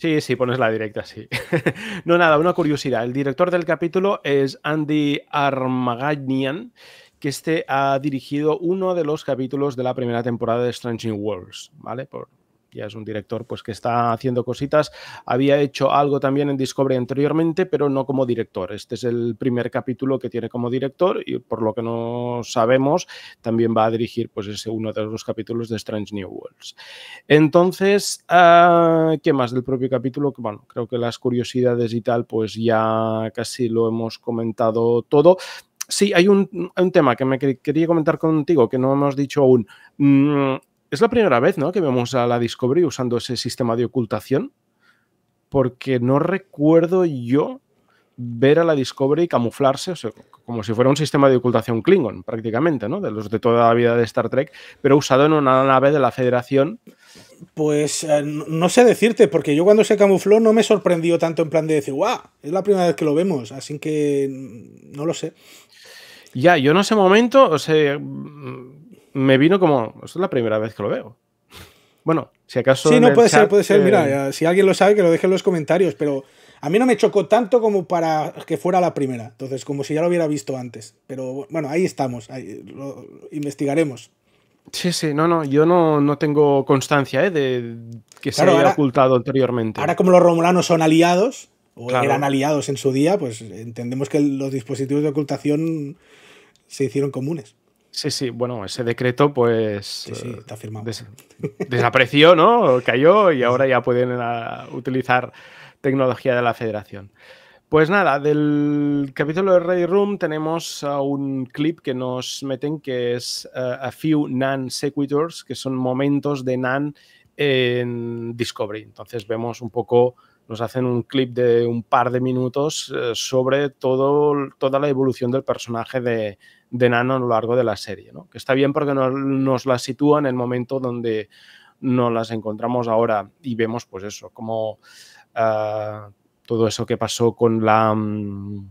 Sí, sí, pones la directa, sí. no, nada, una curiosidad. El director del capítulo es Andy Armaganian, que este ha dirigido uno de los capítulos de la primera temporada de Strange New Worlds, ¿vale? Por, ya es un director pues que está haciendo cositas. Había hecho algo también en Discovery anteriormente, pero no como director. Este es el primer capítulo que tiene como director y por lo que no sabemos también va a dirigir pues ese uno de los capítulos de Strange New Worlds. Entonces, ah, ¿qué más del propio capítulo? Bueno, creo que las curiosidades y tal pues ya casi lo hemos comentado todo. Sí, hay un tema que me quería comentar contigo que no hemos dicho aún. Mm, es la primera vez ¿no? que vemos a la Discovery usando ese sistema de ocultación, porque no recuerdo yo ver a la Discovery camuflarse, o sea, como si fuera un sistema de ocultación Klingon, prácticamente, ¿no? De los de toda la vida de Star Trek, pero usado en una nave de la Federación. Pues eh, no sé decirte, porque yo cuando se camufló no me sorprendió tanto en plan de decir, ¡guau! Es la primera vez que lo vemos, así que mm, no lo sé. Ya, yo en ese momento, o sea, me vino como, es la primera vez que lo veo. Bueno, si acaso. Sí, no, puede ser, puede ser. Mira, si alguien lo sabe, que lo deje en los comentarios, pero a mí no me chocó tanto como para que fuera la primera. Entonces, como si ya lo hubiera visto antes. Pero bueno, ahí estamos, lo investigaremos. Sí, sí, no, no, yo no, no tengo constancia ¿eh? de que se haya ocultado anteriormente. Ahora, como los romulanos son aliados, o eran aliados en su día, pues entendemos que los dispositivos de ocultación se hicieron comunes. Sí, sí, bueno, ese decreto pues sí, sí, está firmado. desapareció, ¿no? Cayó y ahora ya pueden ah, utilizar tecnología de la federación. Pues nada, del capítulo de Ready Room tenemos un clip que nos meten que es eh, A Few Nan Sequitors, que son momentos de Nan en Discovery. Entonces vemos un poco nos hacen un clip de un par de minutos eh, sobre todo, toda la evolución del personaje de, de Nano a lo largo de la serie, ¿no? que está bien porque nos, la sitúa en el momento donde nos las encontramos ahora y vemos pues eso, como ah, todo eso que pasó con la... Mm,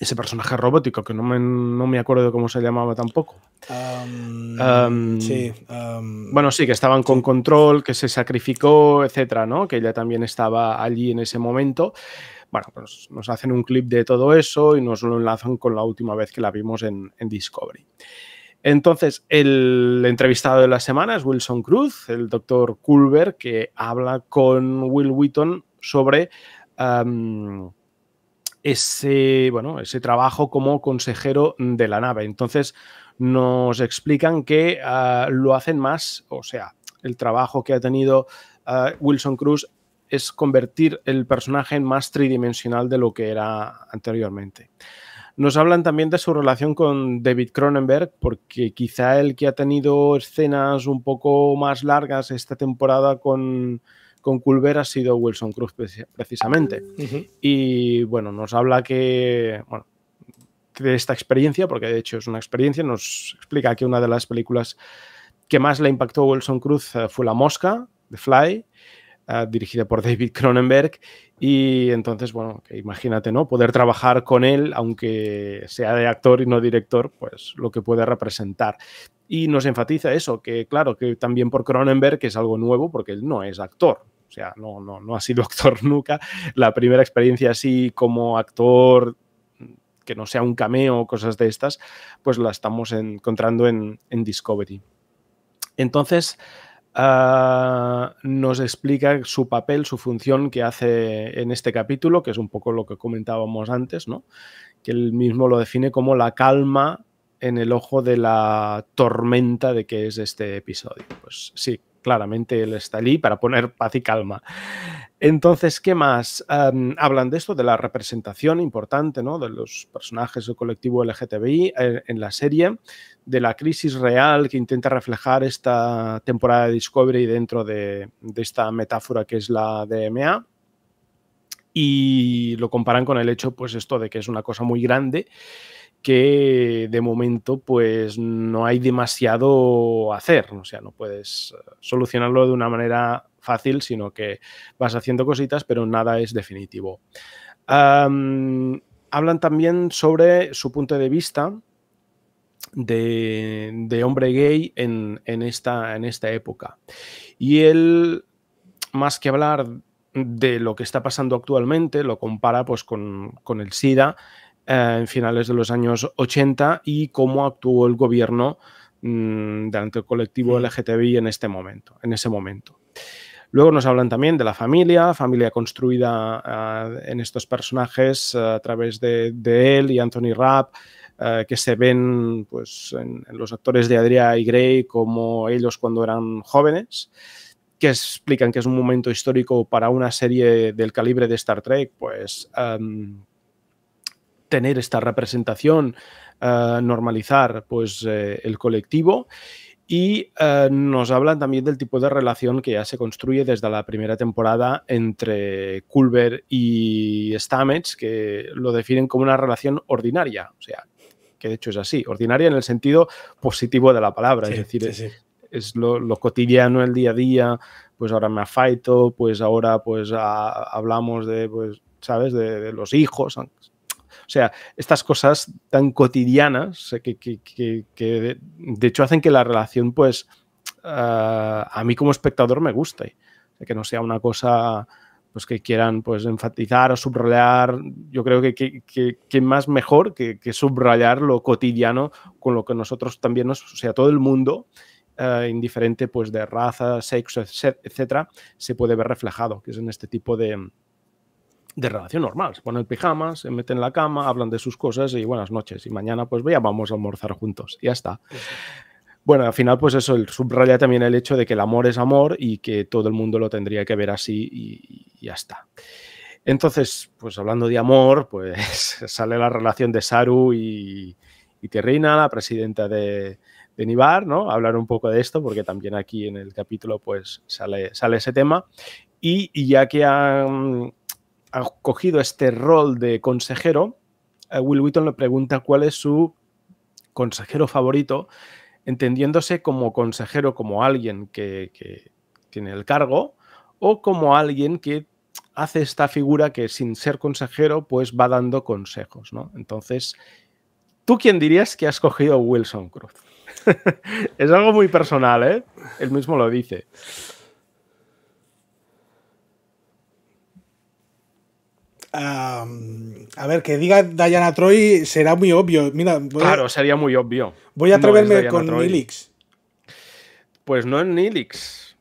ese personaje robótico, que no me, no me acuerdo cómo se llamaba tampoco. Um, um, sí. Um, bueno, sí, que estaban con control, que se sacrificó, etcétera, ¿no? Que ella también estaba allí en ese momento. Bueno, pues nos hacen un clip de todo eso y nos lo enlazan con la última vez que la vimos en, Discovery. Entonces, el entrevistado de la semana es Wilson Cruz, el doctor Culver, que habla con Will Wheaton sobre ese, bueno, ese trabajo como consejero de la nave. Entonces nos explican que ah, lo hacen más, o sea, el trabajo que ha tenido ah, Wilson Cruz es convertir el personaje en más tridimensional de lo que era anteriormente. Nos hablan también de su relación con David Cronenberg, porque quizá el que ha tenido escenas un poco más largas esta temporada con, con Culver ha sido Wilson Cruz precisamente. Y bueno, nos habla que, de esta experiencia, porque de hecho es una experiencia, nos explica que una de las películas que más le impactó Wilson Cruz eh, fue La Mosca, The Fly, eh, dirigida por David Cronenberg. Y entonces, bueno, imagínate, ¿no? Poder trabajar con él, aunque sea de actor y no director, pues lo que puede representar. Y nos enfatiza eso, que claro, que también por Cronenberg es algo nuevo porque él no es actor, sea, no, no, no ha sido actor nunca. La primera experiencia así como actor que no sea un cameo o cosas de estas, pues la estamos encontrando en, Discovery. Entonces, ah, nos explica su papel, su función que hace en este capítulo, que es un poco lo que comentábamos antes, ¿no? que él mismo lo define como la calma en el ojo de la tormenta de que es este episodio. Pues sí, claramente él está allí para poner paz y calma. Entonces, ¿qué más? hablan de esto, de la representación importante ¿no? de los personajes del colectivo LGTBI eh, en, la serie, de la crisis real que intenta reflejar esta temporada de Discovery dentro de, esta metáfora que es la DMA y lo comparan con el hecho, pues esto de que es una cosa muy grande que de momento pues no hay demasiado hacer, o sea, no puedes eh, solucionarlo de una manera fácil, sino que vas haciendo cositas, pero nada es definitivo. hablan también sobre su punto de vista de, hombre gay en, esta, en esta época. Y él, más que hablar de lo que está pasando actualmente, lo compara pues con, con el SIDA eh, en finales de los años 80 y cómo actuó el gobierno mm, delante del colectivo mm. LGTBI en este momento, en ese momento. Luego nos hablan también de la familia, familia construida eh, en estos personajes eh, a través de, él y Anthony Rapp, que se ven pues, en, los actores de Adria y Gray como ellos cuando eran jóvenes, que explican que es un momento histórico para una serie del calibre de Star Trek, pues em, tener esta representación, eh, normalizar pues, eh, el colectivo. Y eh, nos hablan también del tipo de relación que ya se construye desde la primera temporada entre Culver y Stamets, que lo definen como una relación ordinaria, o sea, que de hecho es así, ordinaria en el sentido positivo de la palabra, es decir, Es, lo, cotidiano, el día a día, pues ahora me afaito, pues ahora pues hablamos de, pues, ¿sabes?, de los hijos, o sea, estas cosas tan cotidianas que, de hecho hacen que la relación, pues, ah, a mí como espectador me guste. Que no sea una cosa pues que quieran pues enfatizar o subrayar, yo creo que, que, más mejor que, subrayar lo cotidiano con lo que nosotros también nos, o sea, todo el mundo, ah, indiferente pues de raza, sexo, etcétera, se puede ver reflejado, que es en este tipo de, de relación normal. Se ponen pijamas, se meten en la cama, hablan de sus cosas y buenas noches. Y mañana, pues ya vamos a almorzar juntos. Y ya está. Bueno, al final, pues eso, el subraya también el hecho de que el amor es amor y que todo el mundo lo tendría que ver así y, ya está. Entonces, pues hablando de amor, pues sale la relación de Saru y, y la presidenta de, de Nibar, ¿no? Hablar un poco de esto, porque también aquí en el capítulo, pues sale, sale ese tema. Y, y ya que han ha cogido este rol de consejero, eh, Will Wheaton le pregunta cuál es su consejero favorito, entendiéndose como consejero, como alguien que, tiene el cargo o como alguien que hace esta figura que sin ser consejero pues va dando consejos, Entonces, ¿tú quién dirías que has cogido Wilson Cruz? es algo muy personal, ¿eh? Él mismo lo dice. a ver, que diga Diana Troy será muy obvio. claro, sería muy obvio. Voy a atreverme con Nilix. Pues no en Nilix.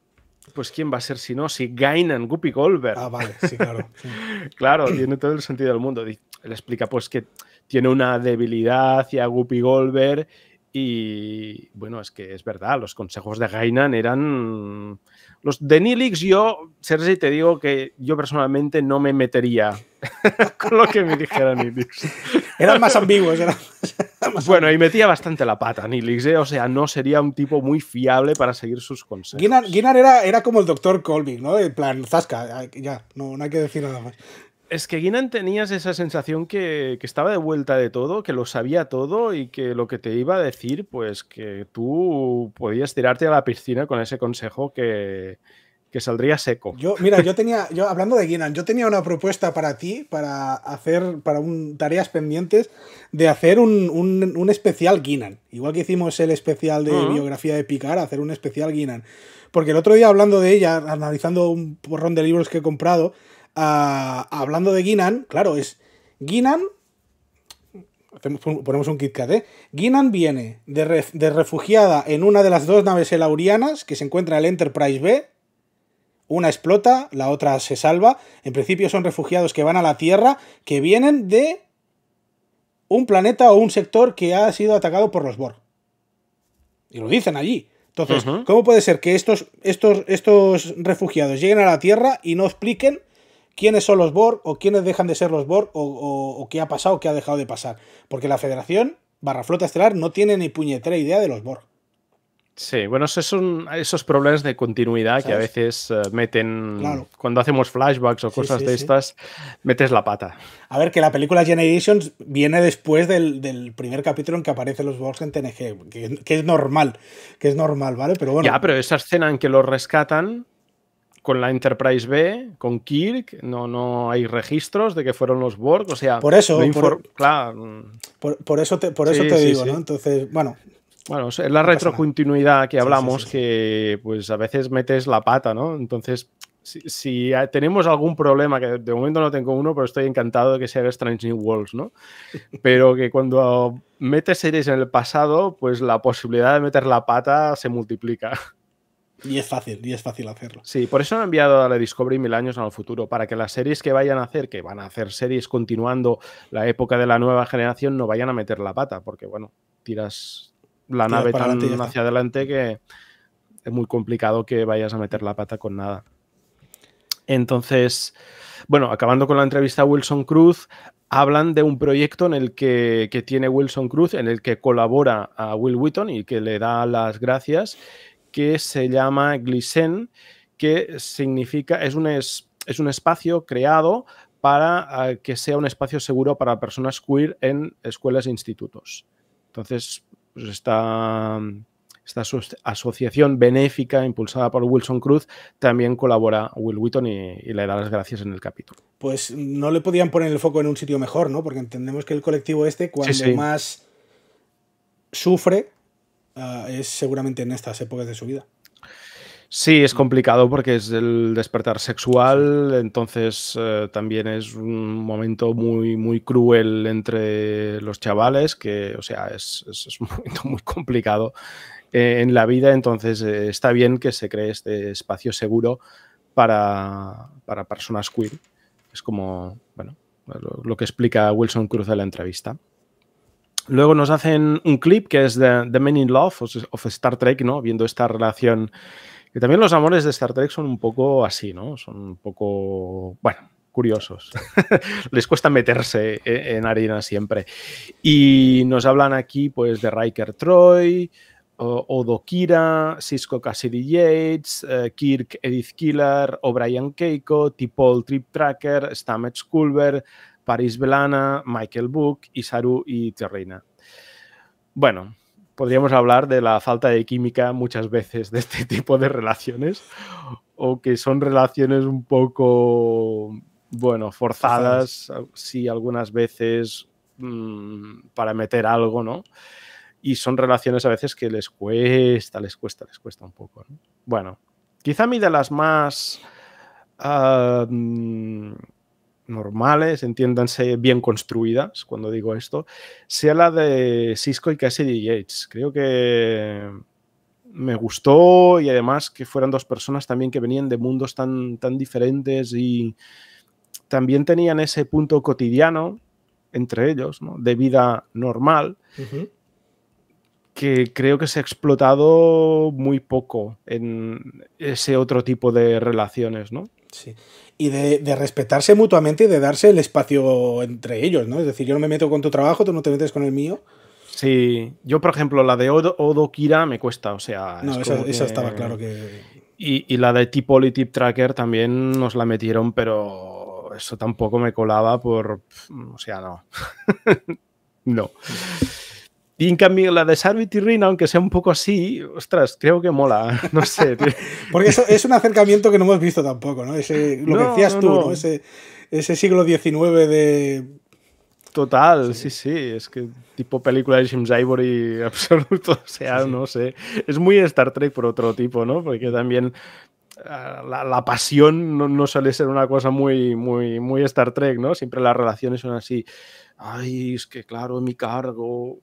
Pues quién va a ser si no, si Gainan, Guppy Goldberg. Ah, vale, sí, claro. claro, tiene todo el sentido del mundo. Él explica pues que tiene una debilidad hacia Guppy Goldberg y bueno, es que es verdad, los consejos de Gainan eran los de Nilix, yo, Sergi, te digo que yo personalmente no me metería con lo que me dijera Nilix. Eran más ambiguos. bueno, y metía bastante la pata Nilix, ¿eh? o sea, no sería un tipo muy fiable para seguir sus consejos. Guinard era, era como el doctor Colby, ¿no? En plan, zasca, ya, no, no hay que decir nada más. Es que Guinan tenías esa sensación que, estaba de vuelta de todo, que lo sabía todo y que lo que te iba a decir, pues que tú podías tirarte a la piscina con ese consejo que, que saldría seco. Yo, mira, yo tenía, yo hablando de Guinan, yo tenía una propuesta para ti, para hacer, para un, tareas pendientes, de hacer un, especial Guinan. Igual que hicimos el especial de biografía de picar hacer un especial Guinan. Porque el otro día hablando de ella, analizando un porrón de libros que he comprado, Ah, hablando de Guinan, claro, es Guinan. Ponemos un KitKat, ¿eh? Guinan viene de, refugiada en una de las dos naves elaurianas que se encuentra en el Enterprise B. Una explota, la otra se salva. En principio son refugiados que van a la Tierra, que vienen de un planeta o un sector que ha sido atacado por los Borg. Y lo dicen allí. Entonces, ¿cómo puede ser que estos, estos, estos refugiados lleguen a la Tierra y no expliquen quiénes son los Borg o quiénes dejan de ser los Borg o, qué ha pasado o qué ha dejado de pasar. Porque la Federación, barra Flota Estelar, no tiene ni puñetera idea de los Borg. Sí, bueno, esos son esos problemas de continuidad que a veces eh, meten. Cuando hacemos flashbacks o cosas de estas, metes la pata. A ver, que la película Generations viene después del, primer capítulo en que aparecen los Borgs en TNG, que, que, es normal, que es normal, ¿vale? Pero bueno. Ya, pero esa escena en que los rescatan con la Enterprise B, con Kirk, no, no hay registros de que fueron los Borg, o sea, por eso, claro. Mm. por, eso te, por eso te digo, ¿no? Entonces, bueno. Bueno, es la retrocontinuidad que hablamos que pues a veces metes la pata, ¿no? Entonces, si, si, tenemos algún problema, que de momento no tengo uno, pero estoy encantado de que sea Strange New Worlds, ¿no? Pero que cuando metes series en el pasado, pues la posibilidad de meter la pata se multiplica. Y es fácil, y es fácil hacerlo. Sí, por eso han enviado a la Discovery mil años al futuro, para que las series que vayan a hacer, que van a hacer series continuando la época de la nueva generación, no vayan a meter la pata, porque bueno, tiras la nave tan hacia adelante que es muy complicado que vayas a meter la pata con nada. Entonces, bueno, acabando con la entrevista a Wilson Cruz, hablan de un proyecto en el que, que tiene Wilson Cruz, en el que colabora a Will Wheaton y que le da las gracias que se llama Glisen, que significa, es un, es, es un espacio creado para ah, que sea un espacio seguro para personas queer en escuelas e institutos. Entonces, pues esta, asociación benéfica impulsada por Wilson Cruz también colabora Will Wheaton y, le da las gracias en el capítulo. Pues no le podían poner el foco en un sitio mejor, ¿no? Porque entendemos que el colectivo este, cuando más sufre, Ah, es seguramente en estas épocas de su vida. Sí, es complicado porque es el despertar sexual, entonces eh, también es un momento muy, muy cruel entre los chavales, que, o sea, es, un momento muy complicado eh, en la vida, entonces eh, está bien que se cree este espacio seguro para, personas queer. Es como, bueno, lo que explica Wilson Cruz en la entrevista. Luego nos hacen un clip que es de The Men in Love of Star Trek, ¿no? Viendo esta relación. Que también los amores de Star Trek son un poco así, ¿no? Son un poco, bueno, curiosos. Les cuesta meterse e, en harina siempre. Y nos hablan aquí, pues, de Riker Troy, Odo Kira, Cisco Cassidy Yates, eh, Kirk Edith Killer, O'Brien Keiko, Tipol Trip Tracker, Stamets Culver, Paris Belana, Michael Book, Isaru y Terreina. Bueno, podríamos hablar de la falta de química muchas veces de este tipo de relaciones, o que son relaciones un poco, bueno, forzadas, sí, algunas veces mm, para meter algo, ¿no? Y son relaciones a veces que les cuesta, les cuesta, les cuesta un poco. Bueno, quizá a mí de las más... Ah, mm, normales, entiéndanse bien construidas, cuando digo esto, sea la de Cisco y Cassidy Yates. Creo que me gustó y además que fueran dos personas también que venían de mundos tan, tan diferentes y también tenían ese punto cotidiano entre ellos, de vida normal, que creo que se ha explotado muy poco en ese otro tipo de relaciones, ¿no? Sí. Y de, respetarse mutuamente y de darse el espacio entre ellos, ¿no? Es decir, yo no me meto con tu trabajo, tú no te metes con el mío. Sí, yo por ejemplo la de Odo, Kira me cuesta, o sea... No, esa, estaba claro que... Y, la de t Tracker también nos la metieron, pero eso tampoco me colaba por... O sea, no. no. Y en cambio la de Sarvit y aunque sea un poco así, ostras, creo que mola, no sé. Porque eso es un acercamiento que no hemos visto tampoco, ¿no? Ese, lo que decías tú, no. Ese, siglo XIX de... Total, sí. sí, es que tipo película de James Ivory absoluto, o sea, no sé. Es muy Star Trek por otro tipo, ¿no? Porque también ah, la, pasión no, suele ser una cosa muy, muy, muy Star Trek, ¿no? Siempre las relaciones son así. Ay, es que claro, mi cargo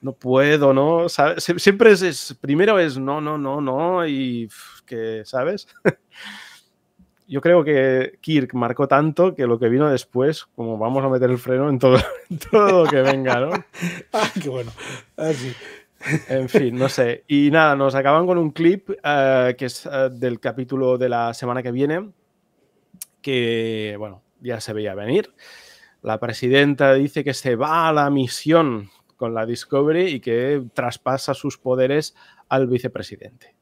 no puedo, ¿no? Siempre es, primero es no, no, no, no, y que, ¿sabes? Yo creo que Kirk marcó tanto que lo que vino después, como vamos a meter el freno en todo, todo lo que venga, ¿no? Ah, qué bueno. Así. Ah, en fin, no sé. Y nada, nos acaban con un clip eh, que es eh, del capítulo de la semana que viene, que, bueno, ya se veía venir. La presidenta dice que se va a la misión con la Discovery y que traspasa sus poderes al vicepresidente.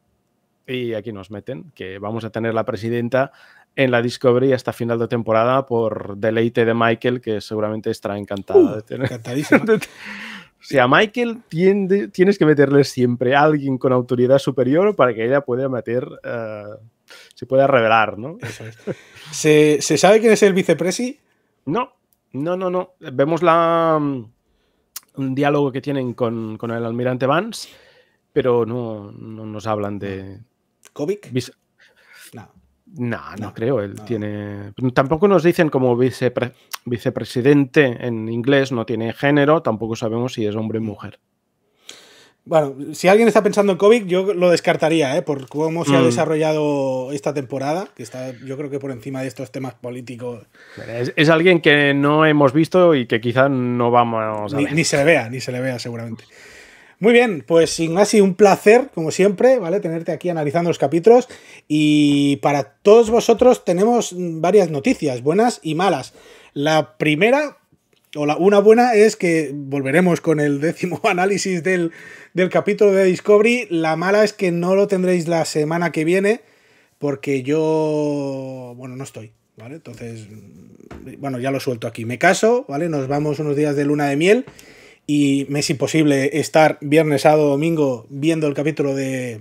Y aquí nos meten, que vamos a tener la presidenta en la Discovery hasta final de temporada por deleite de Michael, que seguramente estará encantada uh, de tener. Encantadísima. o sea, Michael tienes que meterle siempre a alguien con autoridad superior para que ella pueda meter, eh, se pueda revelar, ¿no? ¿Se, ¿Se, sabe quién es el vicepresi? No, no, no, no. Vemos la, mm, un diálogo que tienen con, el almirante Vance, pero no, nos hablan de. ¿Kovic? No. no. creo. Él tiene. Tampoco nos dicen como vicepresidente en inglés, no tiene género, tampoco sabemos si es hombre o mm. mujer. Bueno, si alguien está pensando en COVID, yo lo descartaría, ¿eh? por cómo se ha mm. desarrollado esta temporada, que está yo creo que por encima de estos temas políticos. Es, alguien que no hemos visto y que quizás no vamos a ni, ver. Ni se le vea, ni se le vea seguramente. Muy bien, pues Ignasi, un placer, como siempre, ¿vale? Tenerte aquí analizando los capítulos. Y para todos vosotros tenemos varias noticias, buenas y malas. La primera, una buena es que volveremos con el décimo análisis del, del capítulo de Discovery. La mala es que no lo tendréis la semana que viene porque yo, bueno, no estoy, ¿vale? Entonces, mm, bueno, ya lo suelto aquí. Me caso, ¿vale? Nos vamos unos días de luna de miel y me es imposible estar viernes, sábado, domingo viendo el capítulo de,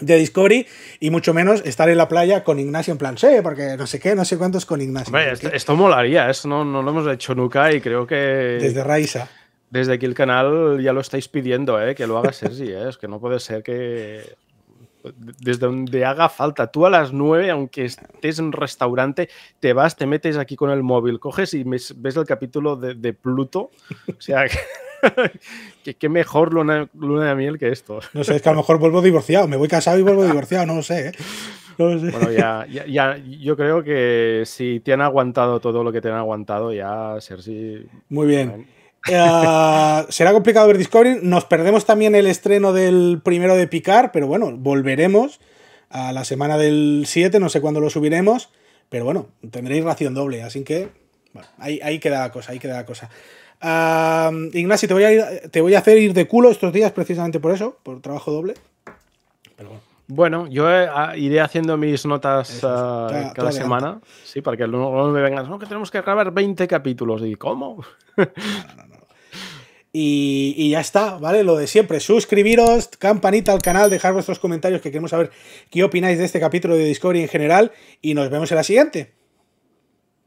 de Discovery y mucho menos estar en la playa con Ignacio en plan, sí, porque no sé qué, no sé cuántos con Ignacio. esto, molaría, eso no, lo hemos hecho nunca y creo que... Desde Raiza. Desde aquí el canal ya lo estáis pidiendo, ¿eh? que lo haga Sergi, ¿eh? es que no puede ser que... Desde donde haga falta, tú a las 9, aunque estés en un restaurante, te vas, te metes aquí con el móvil, coges y ves el capítulo de, de Pluto. O sea, que qué mejor luna, luna, de miel que esto. No sé, es que a lo mejor vuelvo divorciado, me voy casado y vuelvo divorciado, no lo sé. ¿eh? Bueno, ya, ya, yo creo que si te han aguantado todo lo que te han aguantado, ya ser sí Muy bien. Eh, será complicado ver Discovery. Nos perdemos también el estreno del primero de Picar, pero bueno, volveremos a la semana del 7, no sé cuándo lo subiremos, pero bueno, tendréis ración doble, así que ahí, ahí queda la cosa, ahí queda la cosa. Ignacio, te voy, a hacer ir de culo estos días precisamente por eso, por trabajo doble. bueno. yo eh, ah, iré haciendo mis notas ah, cada, semana, sí, para que luego me vengan, que tenemos que grabar 20 capítulos. ¿Y cómo? y, y, ya está, ¿vale? Lo de siempre, suscribiros, campanita al canal, dejar vuestros comentarios que queremos saber qué opináis de este capítulo de Discovery en general y nos vemos en la siguiente.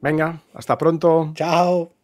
Venga, hasta pronto. Chao.